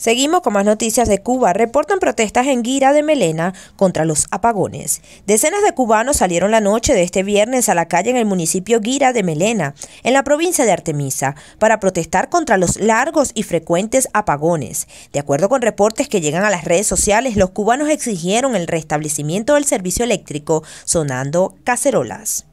Seguimos con más noticias de Cuba. Reportan protestas en Guira de Melena contra los apagones. Decenas de cubanos salieron la noche de este viernes a la calle en el municipio Guira de Melena, en la provincia de Artemisa, para protestar contra los largos y frecuentes apagones. De acuerdo con reportes que llegan a las redes sociales, los cubanos exigieron el restablecimiento del servicio eléctrico sonando cacerolas.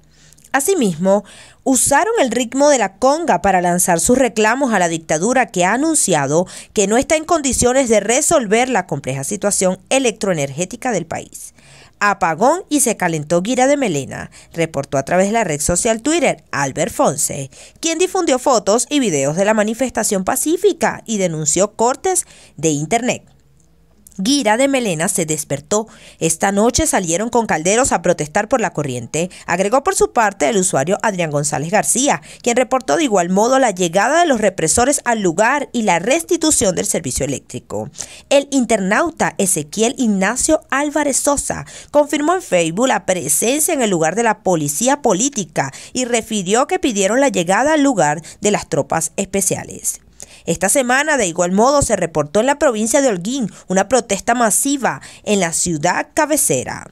Asimismo, usaron el ritmo de la conga para lanzar sus reclamos a la dictadura que ha anunciado que no está en condiciones de resolver la compleja situación electroenergética del país. Apagón y se calentó Guira de Melena, reportó a través de la red social Twitter Albert Fonse, quien difundió fotos y videos de la manifestación pacífica y denunció cortes de Internet. Guira de Melena se despertó. Esta noche salieron con calderos a protestar por la corriente, agregó por su parte el usuario Adrián González García, quien reportó de igual modo la llegada de los represores al lugar y la restitución del servicio eléctrico. El internauta Ezequiel Ignacio Álvarez Sosa confirmó en Facebook la presencia en el lugar de la policía política y refirió que pidieron la llegada al lugar de las tropas especiales. Esta semana, de igual modo, se reportó en la provincia de Holguín una protesta masiva en la ciudad cabecera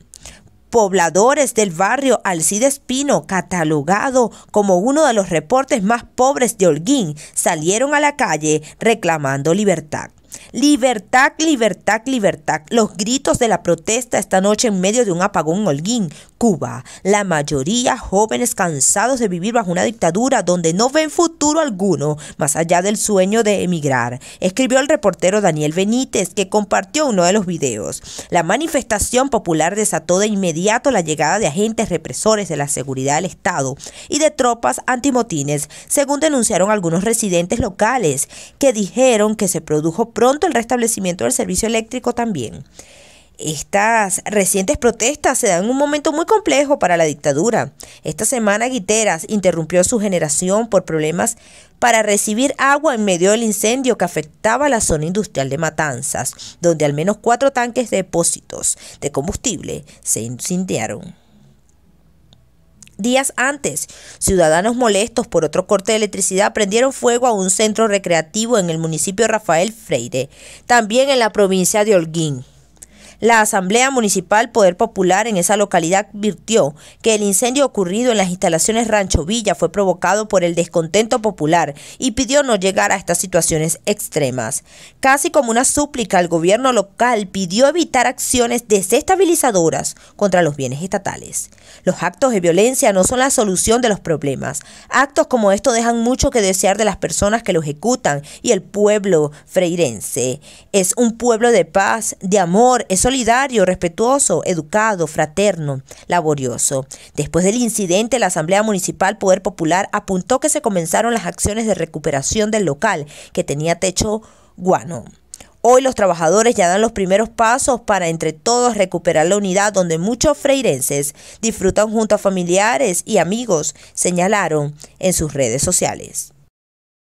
pobladores del barrio Alcides Pino, catalogado como uno de los reportes más pobres de Holguín, salieron a la calle reclamando libertad. Libertad, libertad, libertad. Los gritos de la protesta esta noche en medio de un apagón holguín. Cuba, la mayoría jóvenes cansados de vivir bajo una dictadura donde no ven futuro alguno, más allá del sueño de emigrar, escribió el reportero Daniel Benítez, que compartió uno de los videos. La manifestación popular desató de inmediato la llegada de agentes represores de la seguridad del Estado y de tropas antimotines, según denunciaron algunos residentes locales, que dijeron que se produjo pronto el restablecimiento del servicio eléctrico también. Estas recientes protestas se dan en un momento muy complejo para la dictadura. Esta semana Guiteras interrumpió su generación por problemas para recibir agua en medio del incendio que afectaba la zona industrial de Matanzas, donde al menos cuatro tanques de depósitos de combustible se incendiaron días antes. Ciudadanos molestos por otro corte de electricidad prendieron fuego a un centro recreativo en el municipio Rafael Freire, también en la provincia de Holguín. La Asamblea Municipal Poder Popular en esa localidad advirtió que el incendio ocurrido en las instalaciones Rancho Villa fue provocado por el descontento popular y pidió no llegar a estas situaciones extremas. Casi como una súplica, el gobierno local pidió evitar acciones desestabilizadoras contra los bienes estatales. Los actos de violencia no son la solución de los problemas. Actos como estos dejan mucho que desear de las personas que lo ejecutan y el pueblo freirense. Es un pueblo de paz, de amor, es solidario, respetuoso, educado, fraterno, laborioso. Después del incidente, la Asamblea Municipal Poder Popular apuntó que se comenzaron las acciones de recuperación del local, que tenía techo guano. Hoy los trabajadores ya dan los primeros pasos para entre todos recuperar la unidad donde muchos freirenses disfrutan junto a familiares y amigos, señalaron en sus redes sociales.